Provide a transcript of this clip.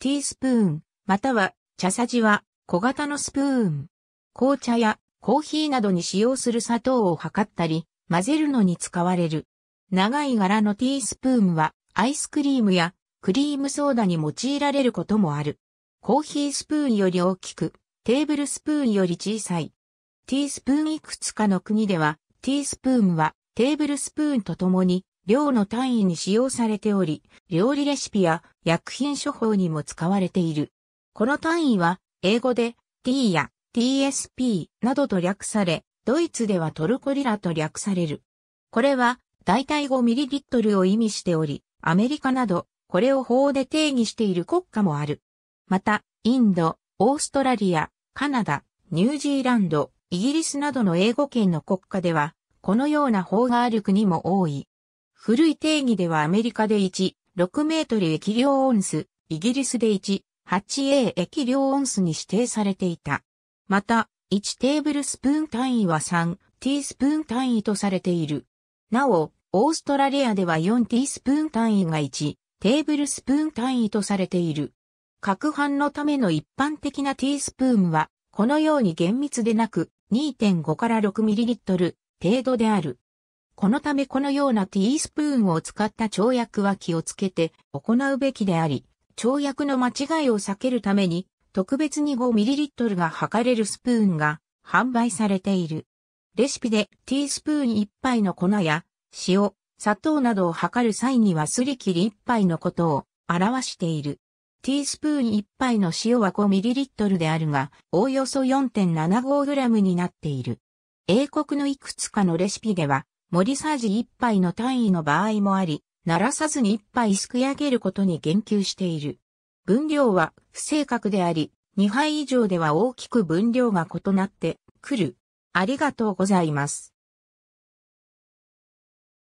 ティースプーン、または茶さじは小型のスプーン。紅茶やコーヒーなどに使用する砂糖を測ったり、混ぜるのに使われる。長い柄のティースプーンはアイスクリームやクリームソーダに用いられることもある。コーヒースプーンより大きく、テーブルスプーンより小さい。ティースプーンいくつかの国では、ティースプーンはテーブルスプーンとともに量の単位に使用されており、料理レシピや薬品処方にも使われている。この単位は、英語で T や TSP などと略され、ドイツではトルコリラと略される。これは、大体 5ml を意味しており、アメリカなど、これを法で定義している国家もある。また、インド、オーストラリア、カナダ、ニュージーランド、イギリスなどの英語圏の国家では、このような法がある国も多い。古い定義ではアメリカで1、6メートル液量オンス、イギリスで1、8A 液量オンスに指定されていた。また、1テーブルスプーン単位は3、ティースプーン単位とされている。なお、オーストラリアでは4ティースプーン単位が1、テーブルスプーン単位とされている。各班のための一般的なティースプーンは、このように厳密でなく、2.5から6トル程度である。このためこのようなティースプーンを使った跳躍は気をつけて行うべきであり、跳躍の間違いを避けるために、特別に 5ml が測れるスプーンが販売されている。レシピでティースプーン1杯の粉や塩、砂糖などを測る際にはすり切り1杯のことを表している。ティースプーン1杯の塩は 5ml であるが、おおよそ 4.75g になっている。英国のいくつかのレシピでは、盛りさじ一杯の単位の場合もあり、鳴らさずに一杯すくい上げることに言及している。分量は不正確であり、2杯以上では大きく分量が異なってくる。ありがとうございます。